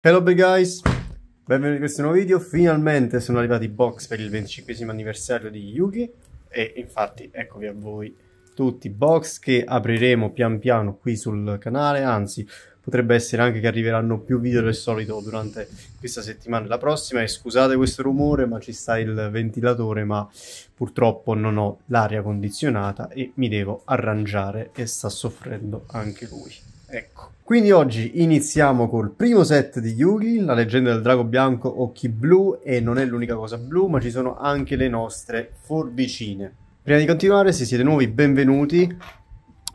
Hello big guys, benvenuti in questo nuovo video, finalmente sono arrivati i box per il 25 anniversario di Yuki e infatti eccovi a voi tutti i box che apriremo pian piano qui sul canale, anzi potrebbe essere anche che arriveranno più video del solito durante questa settimana e la prossima e scusate questo rumore ma ci sta il ventilatore ma purtroppo non ho l'aria condizionata e mi devo arrangiare e sta soffrendo anche lui. Ecco. Quindi oggi iniziamo col primo set di Yugi, la leggenda del drago bianco, occhi blu e non è l'unica cosa blu, ma ci sono anche le nostre forbicine. Prima di continuare, se siete nuovi, benvenuti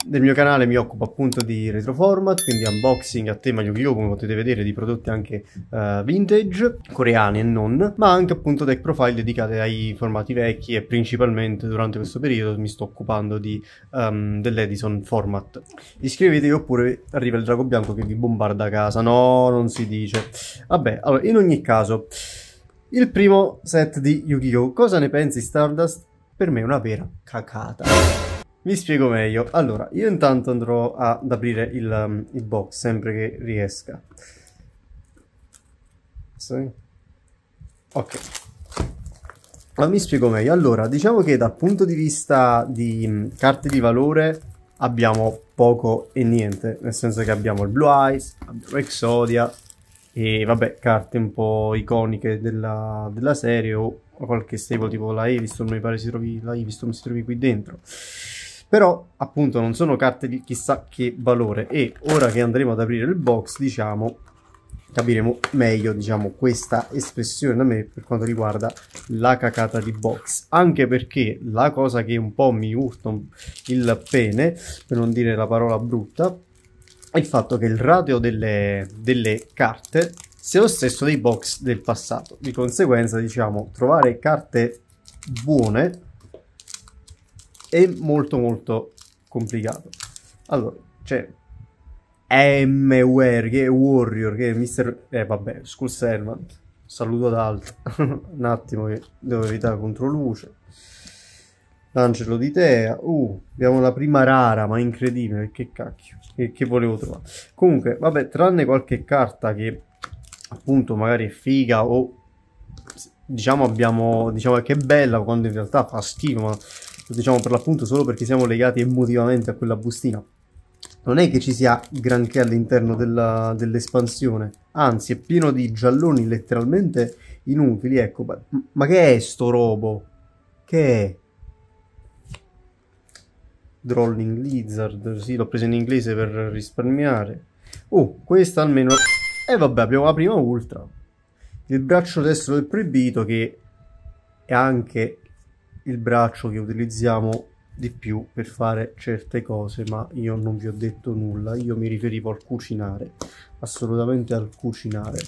del mio canale mi occupo appunto di retro format, quindi unboxing a tema Yu-Gi-Oh! come potete vedere di prodotti anche uh, vintage, coreani e non, ma anche appunto deck profile dedicate ai formati vecchi e principalmente durante questo periodo mi sto occupando di, um, dell'Edison format. Iscrivetevi oppure arriva il drago bianco che vi bombarda a casa, no non si dice. Vabbè, allora in ogni caso, il primo set di Yu-Gi-Oh! Cosa ne pensi Stardust? Per me è una vera cacata. Mi spiego meglio. Allora, io intanto andrò ad aprire il, um, il box, sempre che riesca. Sì. Ok. Ma mi spiego meglio. Allora, diciamo che dal punto di vista di mh, mm, carte di valore abbiamo poco e niente, nel senso che abbiamo il Blue Eyes, abbiamo Exodia e vabbè, carte un po' iconiche della, della serie o qualche stable tipo la Eviston, mi pare si trovi, la Eviston si trovi qui dentro però appunto non sono carte di chissà che valore e ora che andremo ad aprire il box diciamo capiremo meglio diciamo questa espressione da me per quanto riguarda la cacata di box anche perché la cosa che un po' mi urta il pene per non dire la parola brutta è il fatto che il ratio delle, delle carte sia lo stesso dei box del passato di conseguenza diciamo trovare carte buone è molto molto complicato. Allora, c'è m MWR che è Warrior, che è Mister... Eh vabbè, School Servant, saluto ad alto, un attimo che devo evitare controluce. L'angelo di Tea, uh, abbiamo la prima rara, ma incredibile, che cacchio, che, che volevo trovare. Comunque, vabbè, tranne qualche carta che appunto magari è figa o diciamo abbiamo diciamo che è bella quando in realtà fa schifo ma lo diciamo per l'appunto solo perché siamo legati emotivamente a quella bustina, non è che ci sia granché all'interno della, dell'espansione, anzi è pieno di gialloni letteralmente inutili, ecco, ma, ma che è sto robo? Che è? Drolling Lizard, sì, l'ho preso in inglese per risparmiare. Oh, questa almeno... E eh, vabbè, abbiamo la prima ultra. Il braccio destro del proibito che è anche il braccio che utilizziamo di più per fare certe cose ma io non vi ho detto nulla io mi riferivo al cucinare assolutamente al cucinare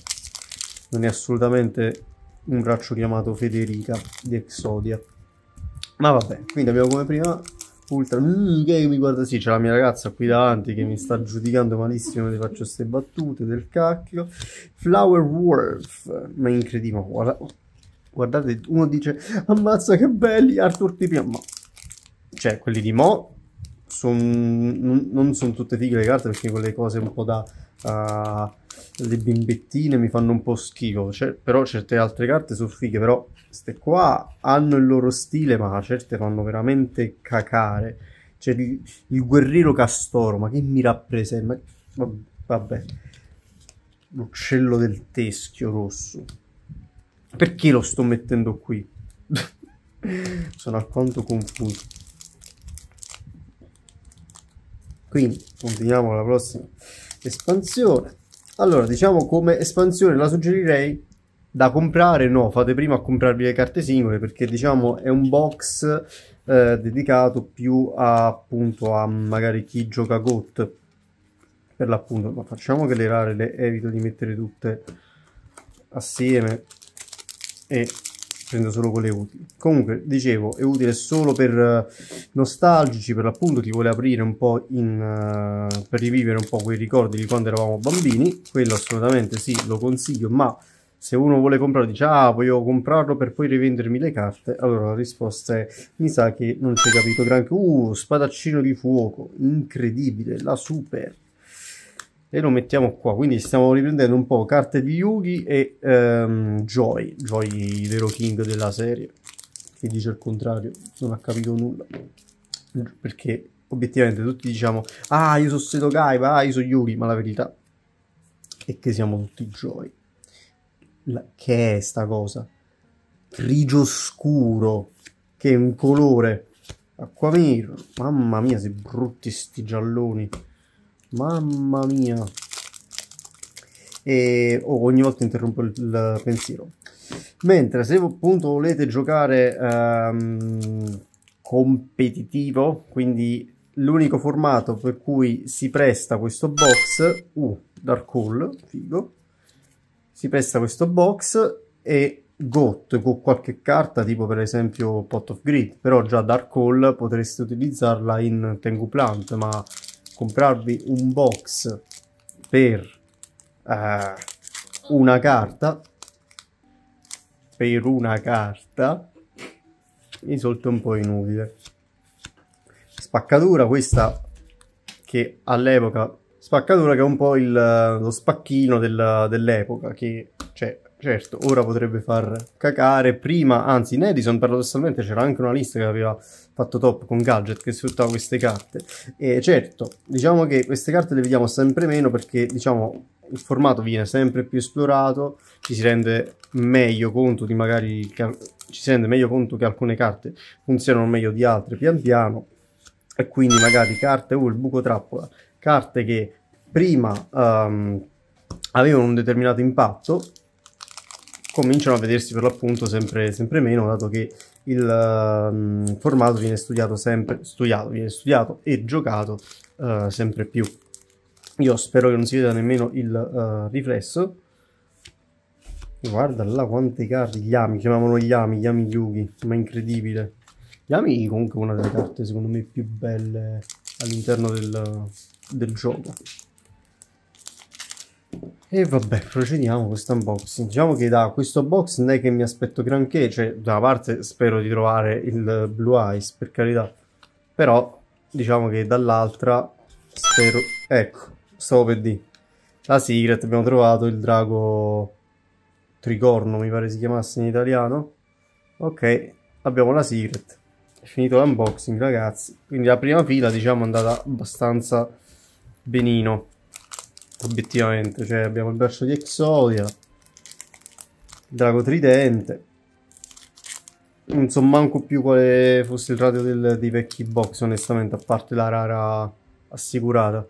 non è assolutamente un braccio chiamato Federica di Exodia ma vabbè quindi abbiamo come prima Ultra mmm, che mi guarda sì c'è la mia ragazza qui davanti che mi sta giudicando malissimo le faccio queste battute del cacchio Flower Wolf ma incredibile guarda guardate, uno dice, ammazza che belli Arthur Tipi, ma... Cioè, quelli di Mo son, non, sono tutte fighe le carte perché quelle cose un po' da... Uh, le bimbettine mi fanno un po' schifo, cioè, però certe altre carte sono fighe, però queste qua hanno il loro stile, ma certe fanno veramente cacare. Cioè, il, il guerriero castoro, ma che mi rappresenta? vabbè, l'uccello del teschio rosso. Perché lo sto mettendo qui? Sono alquanto confuso. Quindi continuiamo con la prossima espansione. Allora, diciamo come espansione la suggerirei da comprare, no, fate prima a comprarvi le carte singole perché diciamo è un box eh, dedicato più a, appunto a magari chi gioca GOT per l'appunto, ma facciamo che le rare le evito di mettere tutte assieme e prendo solo quelle utili. Comunque, dicevo, è utile solo per eh, nostalgici, per l'appunto ti vuole aprire un po' in, uh, per rivivere un po' quei ricordi di quando eravamo bambini, quello assolutamente sì, lo consiglio, ma se uno vuole comprarlo dice ah voglio comprarlo per poi rivendermi le carte, allora la risposta è mi sa che non c'è capito granché, uh spadaccino di fuoco, incredibile, la super e lo mettiamo qua quindi stiamo riprendendo un po' carte di Yugi e um, Joy Joy vero king della serie che dice il contrario non ha capito nulla perché obiettivamente tutti diciamo ah io sono Seto Kaiba ah io sono Yugi ma la verità è che siamo tutti Joy la... che è sta cosa grigio scuro che è un colore acquamiro mamma mia se brutti sti gialloni Mamma mia. E oh, ogni volta interrompo il, pensiero. Mentre se appunto volete giocare ehm, competitivo, quindi l'unico formato per cui si presta questo box, uh, Dark Hole, figo, si presta questo box e GOT con qualche carta, tipo per esempio Pot of Grid, però già Dark Hole potreste utilizzarla in Tengu Plant, ma comprarvi un box per uh, una carta per una carta risulta un po' inutile spaccatura questa che all'epoca spaccatura che è un po' il, eh, lo spacchino dell'epoca che cioè certo ora potrebbe far cacare prima anzi in Edison paradossalmente c'era anche una lista che aveva fatto top con gadget che sfruttava queste carte. E certo, diciamo che queste carte le vediamo sempre meno perché diciamo il formato viene sempre più esplorato, ci si rende meglio conto di magari ci si rende meglio conto che alcune carte funzionano meglio di altre pian piano e quindi magari carte o oh, uh, il buco trappola, carte che prima um, avevano un determinato impatto cominciano a vedersi per l'appunto sempre, sempre meno dato che il um, formato viene studiato sempre, studiato, viene studiato e giocato uh, sempre più. Io spero che non si veda nemmeno il uh, riflesso. Guarda là quante carte, gli ami chiamavano gli ami gli ami Yugi, ma incredibile. Yami comunque è una delle carte secondo me più belle all'interno del, del gioco. E vabbè, procediamo con questo unboxing. Diciamo che da questo box non è che mi aspetto granché, cioè da una parte spero di trovare il Blue Eyes, per carità, però diciamo che dall'altra spero... Ecco, stavo per dire. La Secret abbiamo trovato il drago Tricorno, mi pare si chiamasse in italiano. Ok, abbiamo la Secret. È finito l'unboxing, ragazzi. Quindi la prima fila, diciamo, è andata abbastanza benino obiettivamente. Cioè, abbiamo il braccio di Exodia, il drago tridente. Non so manco più quale fosse il radio del, dei vecchi box, onestamente, a parte la rara assicurata.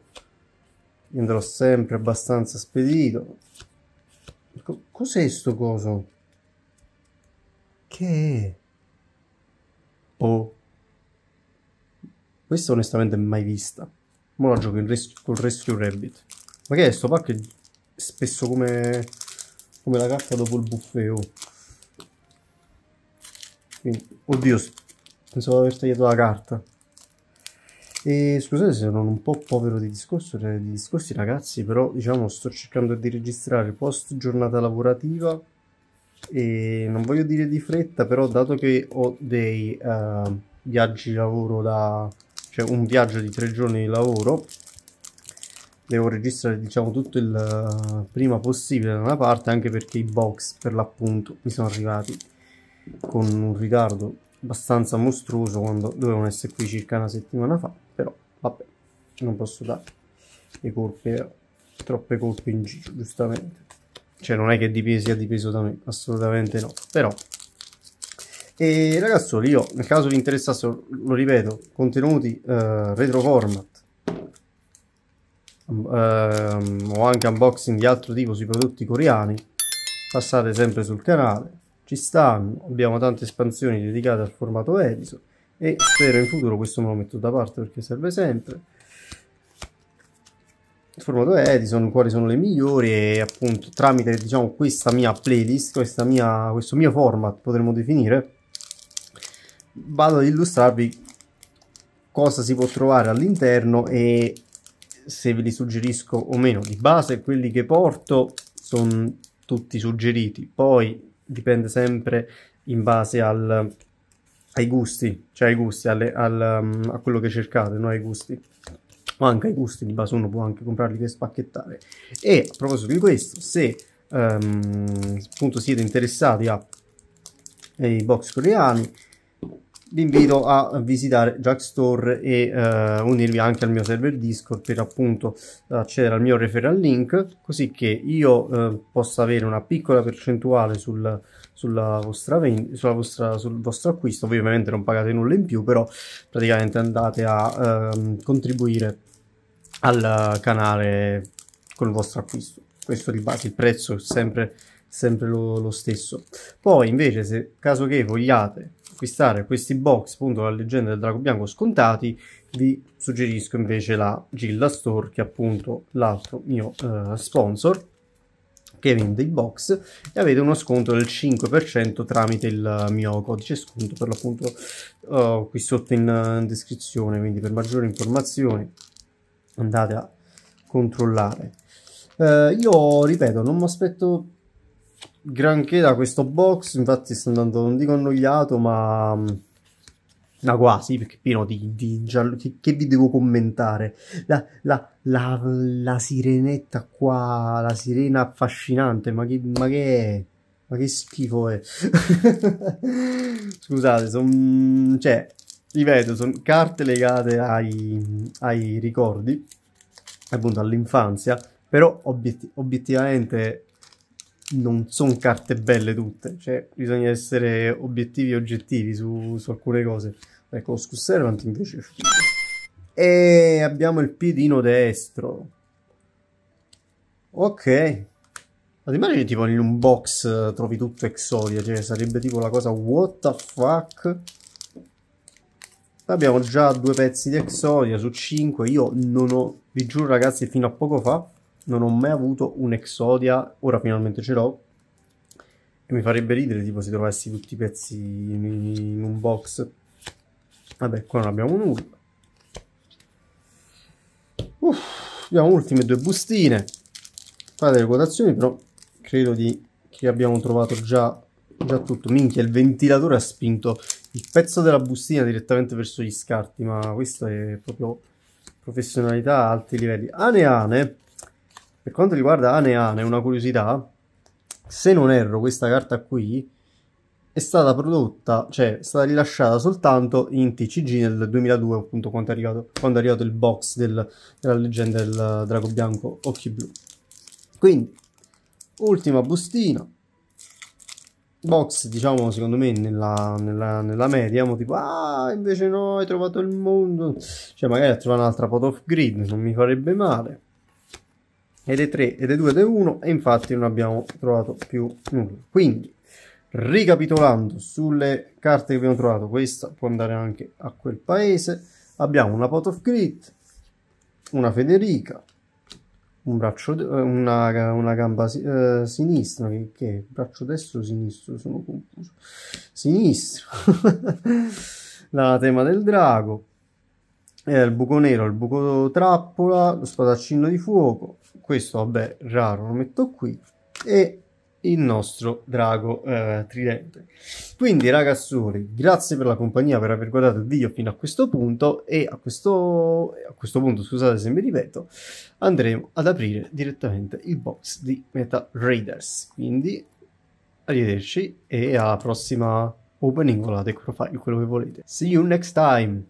Io andrò sempre abbastanza spedito. Cos'è sto coso? Che è? Oh. Questa onestamente mai vista. Ora gioco res- col Rescue Rabbit. Ma che è sto pacco è spesso come, come la carta dopo il buffet. Oh. Quindi, oddio, pensavo di aver tagliato la carta. E scusate se sono un po' povero di, discorso, cioè, di discorsi ragazzi, però diciamo sto cercando di registrare post giornata lavorativa e non voglio dire di fretta, però dato che ho dei uh, viaggi lavoro da... cioè un viaggio di tre giorni di lavoro devo registrare diciamo tutto il eh, prima possibile da una parte anche perché i box per l'appunto mi sono arrivati con un ritardo abbastanza mostruoso quando dovevano essere qui circa una settimana fa però vabbè non posso dare le colpe troppe colpe in giro giustamente cioè non è che dipende, sia dipeso da me assolutamente no però e ragazzi, io nel caso vi interessasse lo ripeto contenuti eh, retroforma ehm, o anche unboxing di altro tipo sui prodotti coreani passate sempre sul canale ci stanno abbiamo tante espansioni dedicate al formato Edison e spero in futuro questo me lo metto da parte perché serve sempre il formato Edison, quali sono le migliori e appunto tramite diciamo questa mia playlist, questa mia, questo mio format potremmo definire vado ad illustrarvi cosa si può trovare all'interno e se ve li suggerisco o meno. Di base quelli che porto sono tutti suggeriti, poi dipende sempre in base al, ai gusti, cioè ai gusti, alle, al, mm, a quello che cercate, no? ai gusti. O anche ai gusti di base uno può anche comprarli per spacchettare. E a proposito di questo, se um, appunto siete interessati ai eh, box coreani, vi invito a visitare Jackstore e eh, unirvi anche al mio server Discord per appunto accedere al mio referral link così che io eh, possa avere una piccola percentuale sul, sulla vostra sulla vostra, sul vostro acquisto. Voi ovviamente non pagate nulla in più, però praticamente andate a eh, contribuire al canale con il vostro acquisto. Questo di base, il prezzo è sempre sempre lo, lo stesso. Poi invece se caso che vogliate acquistare questi box appunto la leggenda del drago bianco scontati vi suggerisco invece la Gilda Store che è appunto l'altro mio eh, sponsor che vende i box e avete uno sconto del 5% tramite il mio codice sconto per l'appunto uh, qui sotto in, in descrizione quindi per maggiori informazioni andate a controllare uh, io ripeto non mi aspetto granché da questo box, infatti sto andando, non dico annoiato, ma... ma mm, quasi, perché pieno di, di giallo... Che, che, vi devo commentare? La, la, la, la, sirenetta qua, la sirena affascinante, ma che... Ma che, ma che schifo è. Scusate, sono... cioè, ripeto, sono carte legate ai, ai ricordi, appunto all'infanzia, però obiett obiettivamente non sono carte belle tutte, cioè bisogna essere obiettivi e oggettivi su, su alcune cose. Ecco, lo Scusservant invece... E abbiamo il piedino destro. Ok. Ma ti immagini tipo in un box eh, trovi tutto Exodia, cioè sarebbe tipo la cosa what the fuck? Abbiamo già due pezzi di Exodia su 5, io non ho, vi giuro ragazzi, fino a poco fa non ho mai avuto un Exodia, ora finalmente ce l'ho, e mi farebbe ridere tipo se trovassi tutti i pezzi in, un box. Vabbè, qua non abbiamo nulla. Uff, abbiamo ultime due bustine. Fate le quotazioni, però credo di, che abbiamo trovato già, già tutto. Minchia, il ventilatore ha spinto il pezzo della bustina direttamente verso gli scarti, ma questa è proprio professionalità a alti livelli. Aneane. Ane per quanto riguarda Aneane, una curiosità, se non erro questa carta qui è stata prodotta, cioè è stata rilasciata soltanto in TCG nel 2002, appunto quando è arrivato, quando è arrivato il box del, della leggenda del drago bianco occhi blu. Quindi, ultima bustina, box diciamo secondo me nella, nella, nella media, mo tipo ah invece no hai trovato il mondo, cioè magari a trovare un'altra pot of grid non mi farebbe male ed è 3 ed è 2 ed è 1 e infatti non abbiamo trovato più nulla. Quindi, ricapitolando sulle carte che abbiamo trovato, questa può andare anche a quel paese, abbiamo una Pot of Grit, una Federica, un braccio, eh, una, una gamba eh, sinistra, che, che braccio destro o sinistro, sono confuso, sinistro, la tema del drago, eh, il buco nero, il buco trappola, lo spadaccino di fuoco, questo vabbè raro lo metto qui e il nostro drago eh, tridente quindi ragazzoli grazie per la compagnia per aver guardato il video fino a questo punto e a questo, a questo punto scusate se mi ripeto andremo ad aprire direttamente il box di Meta Raiders quindi arrivederci e alla prossima opening volate quello che volete see you next time